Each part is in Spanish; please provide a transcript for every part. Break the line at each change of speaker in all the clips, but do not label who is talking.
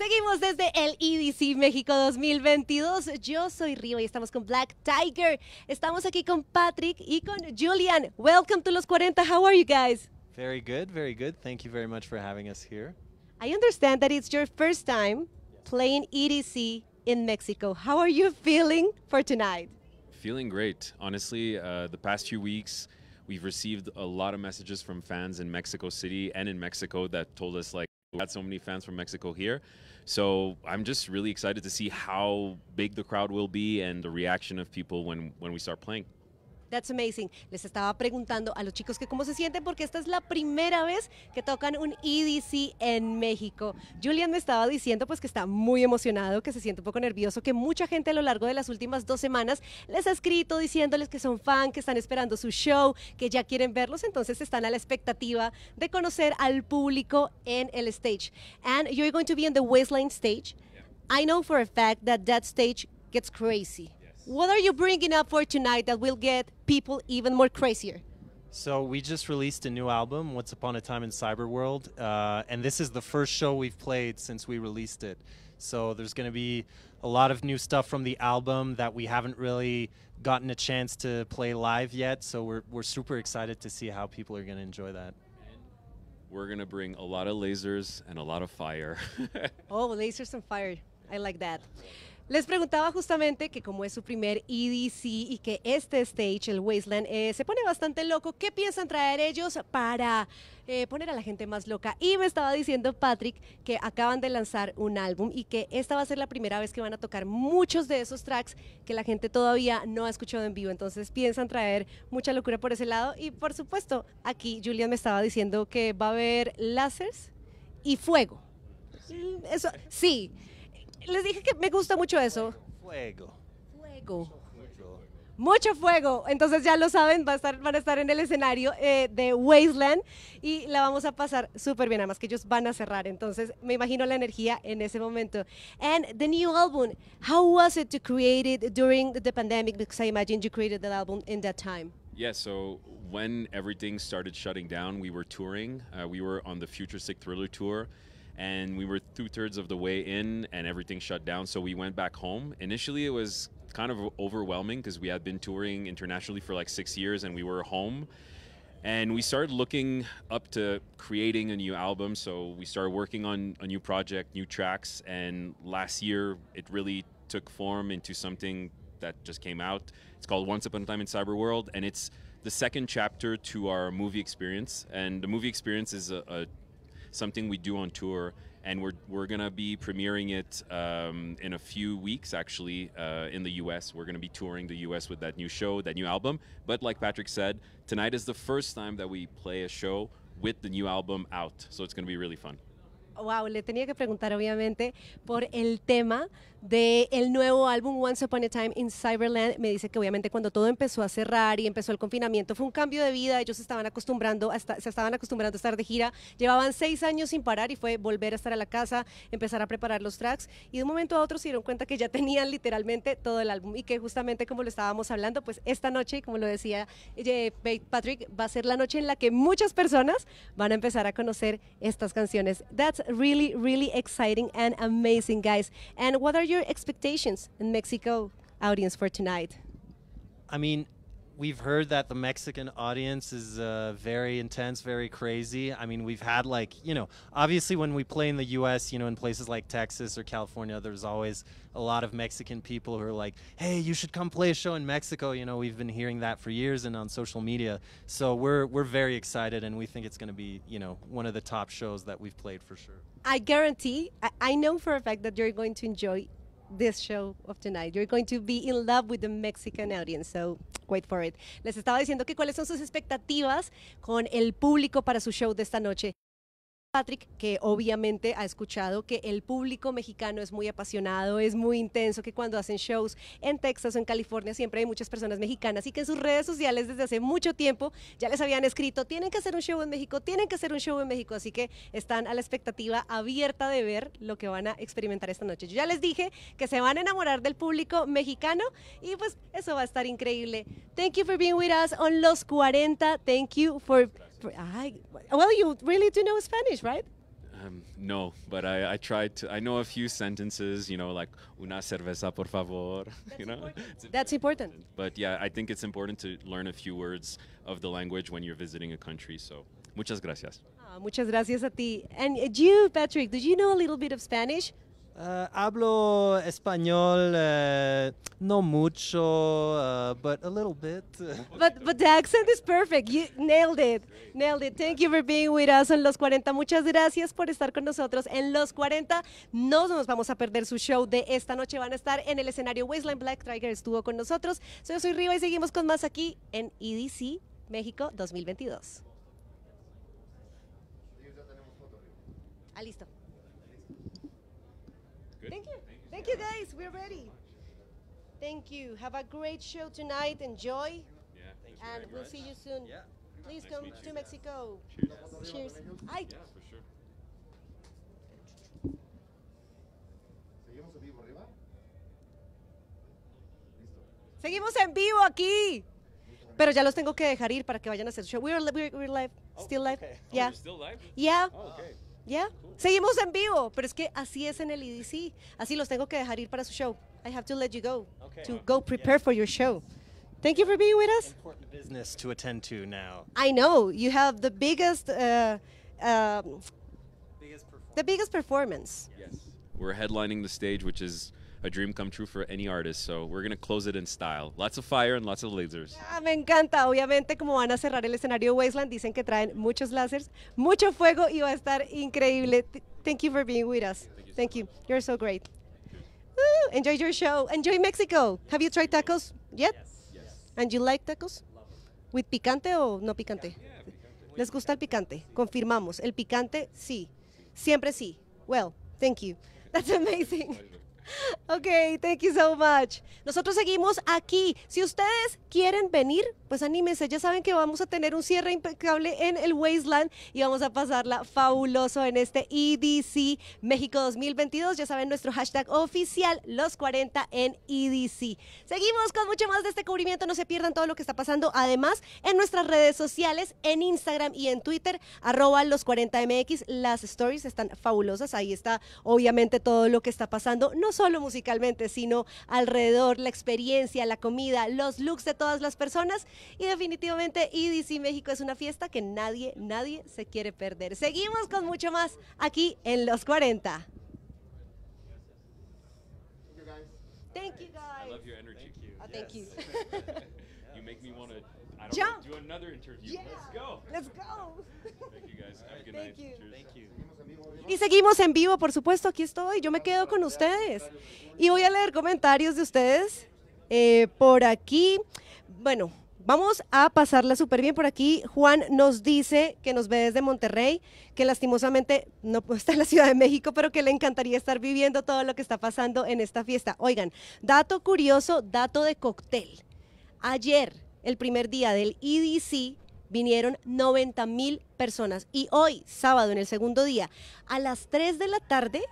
Seguimos desde el EDC México 2022. Yo soy Río y estamos con Black Tiger. Estamos aquí con Patrick y con Julian. Welcome to Los 40. How are you guys?
Very good, very good. Thank you very much for having us here.
I understand that it's your first time playing EDC in Mexico. How are you feeling for tonight?
Feeling great. Honestly, uh, the past few weeks, we've received a lot of messages from fans in Mexico City and in Mexico that told us, like, we had so many fans from Mexico here. So I'm just really excited to see how big the crowd will be and the reaction of people when, when we start playing.
That's amazing. Les estaba preguntando a los chicos que cómo se sienten porque esta es la primera vez que tocan un EDC en México. Julian me estaba diciendo pues que está muy emocionado, que se siente un poco nervioso, que mucha gente a lo largo de las últimas dos semanas les ha escrito diciéndoles que son fan, que están esperando su show, que ya quieren verlos, entonces están a la expectativa de conocer al público en el stage. And you're going to be on the Wasteline stage. I know for a fact that that stage gets crazy. What are you bringing up for tonight that will get people even more crazier?
So we just released a new album, Once Upon a Time in Cyberworld, uh, and this is the first show we've played since we released it. So there's going to be a lot of new stuff from the album that we haven't really gotten a chance to play live yet. So we're we're super excited
to see how people are going to enjoy that. We're going to bring a lot of lasers and a lot of fire.
oh, lasers and fire! I like that. Les preguntaba justamente que como es su primer EDC y que este stage, el Wasteland, eh, se pone bastante loco, ¿qué piensan traer ellos para eh, poner a la gente más loca? Y me estaba diciendo Patrick que acaban de lanzar un álbum y que esta va a ser la primera vez que van a tocar muchos de esos tracks que la gente todavía no ha escuchado en vivo. Entonces piensan traer mucha locura por ese lado. Y por supuesto, aquí Julian me estaba diciendo que va a haber lásers y fuego. Eso, sí, les dije que me gusta mucho eso. Fuego. Fuego. Mucho, mucho fuego. Entonces ya lo saben, estar, van a estar en el escenario eh, de Wasteland y la vamos a pasar súper bien. Además que ellos van a cerrar. Entonces me imagino la energía en ese momento. And the new album, how was it to create it during the pandemic? Because I imagine you created the album in that time.
Yeah, so when everything started shutting down, we were touring. Uh, we were on the Futuristic Thriller tour. and we were two thirds of the way in, and everything shut down. So we went back home. Initially, it was kind of overwhelming because we had been touring internationally for like six years, and we were home. And we started looking up to creating a new album. So we started working on a new project, new tracks. And last year, it really took form into something that just came out. It's called Once Upon a Time in Cyberworld, and it's the second chapter to our movie experience. And the movie experience is a, a something we do on tour, and we're we're gonna be premiering it um, in a few weeks. Actually, uh, in the U.S., we're gonna be touring the U.S. with that new show, that new album. But like Patrick said, tonight is the first time that we play a show with the new album out, so it's gonna be really fun.
wow, le tenía que preguntar obviamente por el tema del nuevo álbum Once Upon a Time in Cyberland. Me dice que obviamente cuando todo empezó a cerrar y empezó el confinamiento fue un cambio de vida, ellos estaban acostumbrando hasta se estaban acostumbrando a estar de gira, llevaban seis años sin parar y fue volver a estar a la casa, empezar a preparar los tracks y de un momento a otro se dieron cuenta que ya tenían literalmente todo el álbum y que justamente como lo estábamos hablando, pues esta noche, como lo decía eh, Patrick, va a ser la noche en la que muchas personas van a empezar a conocer estas canciones. That's really, really exciting and amazing, guys. And what are your expectations in Mexico audience for tonight?
I mean, we've heard that the Mexican audience is uh, very intense, very crazy. I mean, we've had like you know, obviously when we play in the U.S., you know, in places like Texas or California, there's always a lot of Mexican people who are like, "Hey, you should come play a show in Mexico." You know, we've been hearing that for years and on social media. So we're we're very excited, and we think it's going to be you know one of the top shows that we've played for sure.
I guarantee. I, I know for a fact that you're going to enjoy this show of tonight. You're going to be in love with the Mexican audience, so wait for it. Les estaba diciendo que cuáles son sus expectativas con el público para su show de esta noche. Patrick, que obviamente ha escuchado que el público mexicano es muy apasionado, es muy intenso, que cuando hacen shows en Texas o en California siempre hay muchas personas mexicanas y que en sus redes sociales desde hace mucho tiempo ya les habían escrito, tienen que hacer un show en México, tienen que hacer un show en México, así que están a la expectativa abierta de ver lo que van a experimentar esta noche. Yo ya les dije que se van a enamorar del público mexicano y pues eso va a estar increíble. Thank you for being with us on Los 40. Thank you for I, well, you really do know Spanish, right?
Um, no, but I, I tried to. I know a few sentences, you know, like una cerveza, por favor. That's you know, important.
that's important. important.
But yeah, I think it's important to learn a few words of the language when you're visiting a country. So, muchas gracias.
Ah, muchas gracias a ti. And uh, you, Patrick, did you know a little bit of Spanish?
Eh, hablo español, eh, no mucho, pero eh, but a little bit.
but but the accent is perfect. You nailed it. Nailed it. Thank you for being with us Los 40. Muchas gracias por estar con nosotros en Los 40. No nos vamos a perder su show de esta noche. Van a estar en el escenario Wasteland Black Tiger estuvo con nosotros. Yo soy Riva y seguimos con más aquí en EDC México 2022. Ah, listo. Thank you.
Thank you, guys. We're ready.
Thank you. Have a great show tonight. Enjoy. Yeah. and we'll much. see you soon. Yeah.
Please nice come to, to Mexico. Cheers. Cheers. Cheers. I yeah, for sure.
Seguimos en vivo aquí. Pero ya los tengo que dejar ir para que vayan a hacer show. We're, we we're live, oh, still live. Okay. Yeah. Oh, still live? Yeah. Oh, okay. Yeah. Seguimos en vivo, pero es que así es en el EDC. Así los tengo que dejar ir para su show. I have to let you go okay. to uh-huh. go prepare yeah. for your show. Thank you for being with us. Important
business to attend to now.
I know you have the biggest, uh, um, biggest the biggest performance. Yes,
we're headlining the stage, which is a dream come true for any artist. So we're going to close it in style. Lots of fire and lots of lasers.
Ah, me encanta. Obviamente, como van a cerrar el escenario Wasteland, dicen que traen muchos láseres, mucho fuego y va a estar increíble. thank you for being with us. Thank you. you. are so great. Ooh, enjoy your show. Enjoy Mexico. Have you tried tacos yet? Yes. yes. And you like tacos? With picante o no picante? Yeah, yeah, picante. ¿Les gusta el picante? Confirmamos. El picante, sí. Siempre sí. Well, thank you. That's amazing. ok, thank you so much. Nosotros seguimos aquí. Si ustedes quieren venir, pues anímense, ya saben que vamos a tener un cierre impecable en el Wasteland y vamos a pasarla fabuloso en este EDC México 2022. Ya saben nuestro hashtag oficial, los 40 en EDC. Seguimos con mucho más de este cubrimiento, no se pierdan todo lo que está pasando. Además, en nuestras redes sociales, en Instagram y en Twitter, arroba los 40MX, las stories están fabulosas. Ahí está obviamente todo lo que está pasando, no solo musicalmente, sino alrededor, la experiencia, la comida, los looks de todas las personas. Y definitivamente EDC México es una fiesta que nadie, nadie se quiere perder. Seguimos con mucho más aquí en Los 40.
Let's go. Let's go. Y seguimos en
vivo, por supuesto, aquí estoy. Yo me quedo con ustedes. Y voy a leer comentarios de ustedes eh, por aquí. Bueno, Vamos a pasarla súper bien por aquí. Juan nos dice que nos ve desde Monterrey, que lastimosamente no está en la Ciudad de México, pero que le encantaría estar viviendo todo lo que está pasando en esta fiesta. Oigan, dato curioso, dato de cóctel. Ayer, el primer día del EDC, vinieron 90 mil personas y hoy, sábado, en el segundo día, a las 3 de la tarde,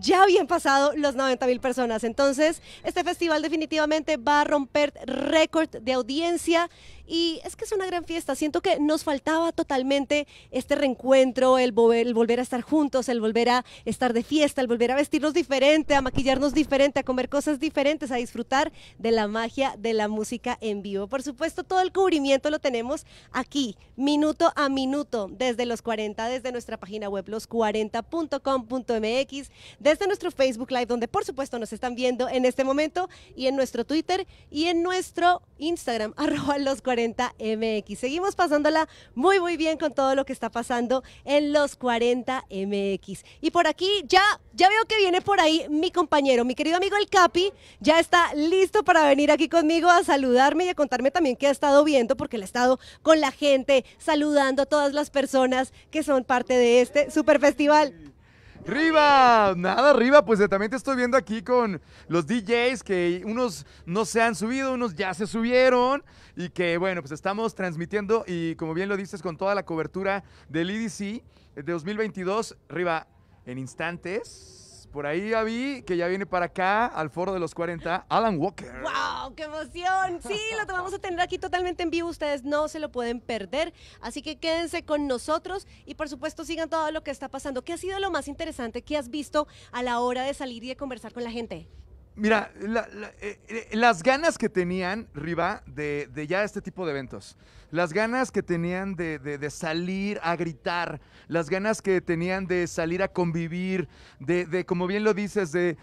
ya habían pasado los 90 mil personas. Entonces, este festival definitivamente va a romper récord de audiencia y es que es una gran fiesta. Siento que nos faltaba totalmente este reencuentro, el volver, a estar juntos, el volver a estar de fiesta, el volver a vestirnos diferente, a maquillarnos diferente, a comer cosas diferentes, a disfrutar de la magia de la música en vivo. Por supuesto, todo el cubrimiento lo tenemos aquí, minuto a minuto, desde los 40, desde nuestra página web los40.com.mx, desde nuestro Facebook Live, donde por supuesto nos están viendo en este momento, y en nuestro Twitter y en nuestro Instagram, arroba los 40 40 MX. Seguimos pasándola muy, muy bien con todo lo que está pasando en los 40 MX. Y por aquí ya, ya veo que viene por ahí mi compañero, mi querido amigo el Capi, ya está listo para venir aquí conmigo a saludarme y a contarme también qué ha estado viendo, porque le ha estado con la gente, saludando a todas las personas
que son parte de este super festival. Riva, nada, arriba, pues eh, también te estoy viendo aquí con los DJs que unos no se han subido, unos ya se subieron y que bueno, pues estamos transmitiendo y como bien lo dices con toda la cobertura del EDC de 2022, Riva, en instantes por ahí ya vi que ya viene para acá, al foro de los 40, Alan Walker.
¡Wow! ¡Qué emoción! Sí, lo vamos a tener aquí totalmente en vivo. Ustedes no se lo pueden perder. Así que quédense con nosotros y, por supuesto, sigan todo lo que está pasando. ¿Qué ha sido lo más interesante que has visto a la hora de salir y de conversar con la gente?
Mira, eh, eh, las ganas que tenían, Riva, de, de, ya este tipo de eventos, las ganas que tenían de, salir a gritar, las ganas que tenían de salir a convivir, de, como bien lo dices, de,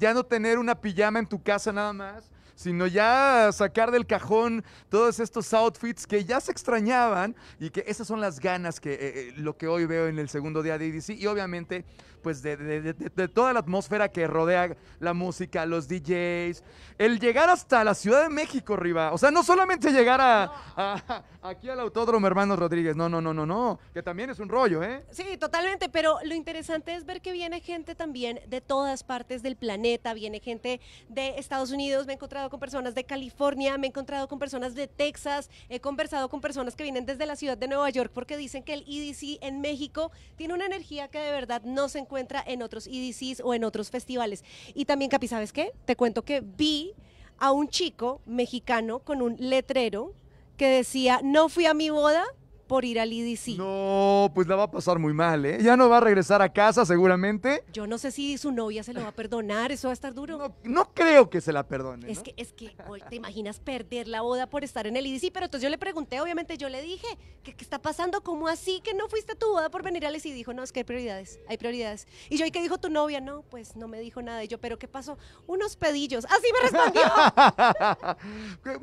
ya no tener una pijama en tu casa nada más, sino ya sacar del cajón todos estos outfits que ya se extrañaban y que esas son las ganas que eh, lo que hoy veo en el segundo día de IDC y obviamente pues de, toda la atmósfera que rodea la música, los DJs, el llegar hasta la Ciudad de México, arriba, O sea, no solamente llegar a, aquí al Autódromo Hermanos Rodríguez, no, no, no, no, no, que también es un rollo, ¿eh?
Sí, totalmente, pero lo interesante es ver que viene gente también de todas partes del planeta, viene gente de Estados Unidos, me he encontrado con personas de California, me he encontrado con personas de Texas, he conversado con personas que vienen desde la ciudad de Nueva York porque dicen que el EDC en México tiene una energía que de verdad no se encuentra entra en otros EDCs o en otros festivales. Y también, Capi, ¿sabes qué? Te cuento que vi a un chico mexicano con un letrero que decía, no fui a mi boda, por ir al IDC.
No, pues la va a pasar muy mal, ¿eh? Ya no va a regresar a casa seguramente.
Yo no sé si su novia se lo va a perdonar, eso va a estar duro.
No, creo que se la perdone. Es
que, es que, te imaginas perder la boda por estar en el IDC, pero entonces yo le pregunté, obviamente yo le dije, ¿qué, está pasando? ¿Cómo así que no fuiste a tu boda por venir al IDC? Y dijo, no, es que hay prioridades, hay prioridades. Y yo, ¿y qué dijo tu novia? No, pues no me dijo nada. Y yo, ¿pero qué pasó? Unos pedillos. Así me respondió.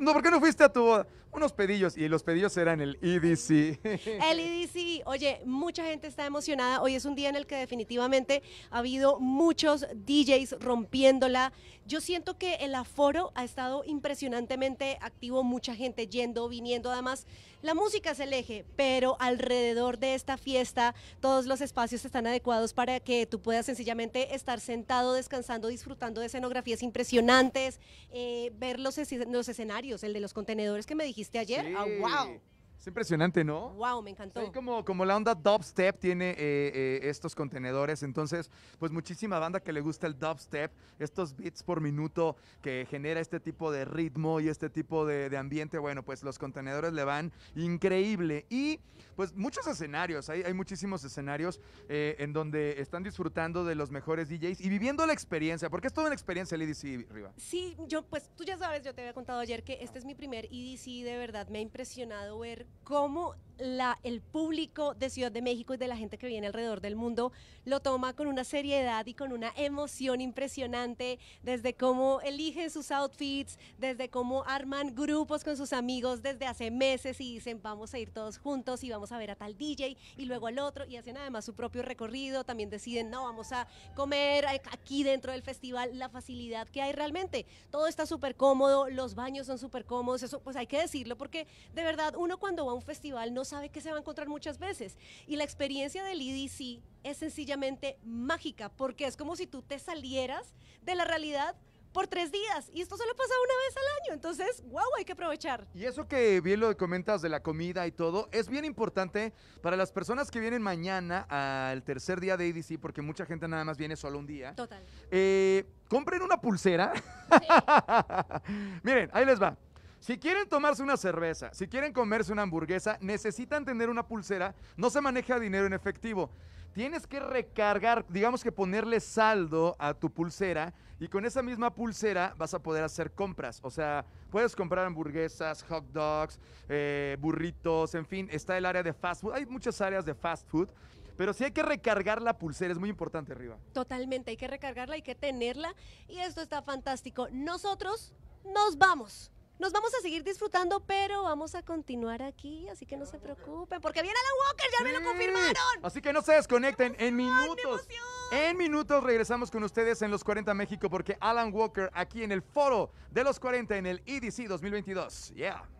no, ¿por qué no fuiste a tu boda? unos pedillos y los pedillos eran el EDC.
El EDC, oye, mucha gente está emocionada. Hoy es un día en el que definitivamente ha habido muchos DJs rompiéndola. Yo siento que el aforo ha estado impresionantemente activo, mucha gente yendo, viniendo. Además, la música es el eje, pero alrededor de esta fiesta todos los espacios están adecuados para que tú puedas sencillamente estar sentado, descansando, disfrutando de escenografías impresionantes, eh, ver los escenarios, el de los contenedores que me dijiste hiciste ayer? Ah, sí. Oh, wow!
Es impresionante, ¿no? Wow, me encantó. Sí, como, como la onda dubstep tiene eh, eh, estos contenedores, entonces, pues muchísima banda que le gusta el dubstep, estos beats por minuto que genera este tipo de ritmo y este tipo de, ambiente, bueno, pues los contenedores le van increíble. Y pues muchos escenarios, hay, hay muchísimos escenarios eh, en donde están disfrutando de los mejores DJs y viviendo la experiencia, porque es toda una experiencia el EDC, Riva.
Sí, yo, pues tú ya sabes, yo te había contado ayer que este es mi primer EDC, de verdad me ha impresionado ver cómo la, el público de Ciudad de México y de la gente que viene alrededor del mundo lo toma con una seriedad y con una emoción impresionante, desde cómo eligen sus outfits, desde cómo arman grupos con sus amigos desde hace meses y dicen vamos a ir todos juntos y vamos a ver a tal DJ y luego al otro y hacen además su propio recorrido, también deciden no, vamos a comer aquí dentro del festival, la facilidad que hay realmente, todo está súper cómodo, los baños son súper cómodos, eso pues hay que decirlo porque de verdad uno cuando a un festival no sabe que se va a encontrar muchas veces. Y la experiencia del EDC es sencillamente mágica, porque es como si tú te salieras de la realidad por tres días. Y esto solo pasa
una vez al año. Entonces, guau, hay que aprovechar. Y eso que bien lo comentas de la comida y todo, es bien importante para las personas que vienen mañana al tercer día de idc porque mucha gente nada más viene solo un día. Total. Eh, compren una pulsera. Miren, ahí les va. Si quieren tomarse una cerveza, si quieren comerse una hamburguesa, necesitan tener una pulsera, no se maneja dinero en efectivo. Tienes que recargar, digamos que ponerle saldo a tu pulsera y con esa misma pulsera vas a poder hacer compras. O sea, puedes comprar hamburguesas, hot dogs, eh, burritos, en fin, está el área de fast food. Hay muchas áreas de fast food. Pero sí hay que recargar la pulsera, es muy importante, arriba.
Totalmente, hay que recargarla, hay que tenerla. Y esto está fantástico. Nosotros nos vamos. Nos vamos a seguir disfrutando, pero vamos a continuar aquí, así que no se preocupen, porque viene Alan Walker, ya me lo confirmaron.
Así que no se desconecten, en minutos. En minutos regresamos con ustedes en los 40 México, porque Alan Walker aquí en el foro de los 40 en el EDC 2022. Yeah.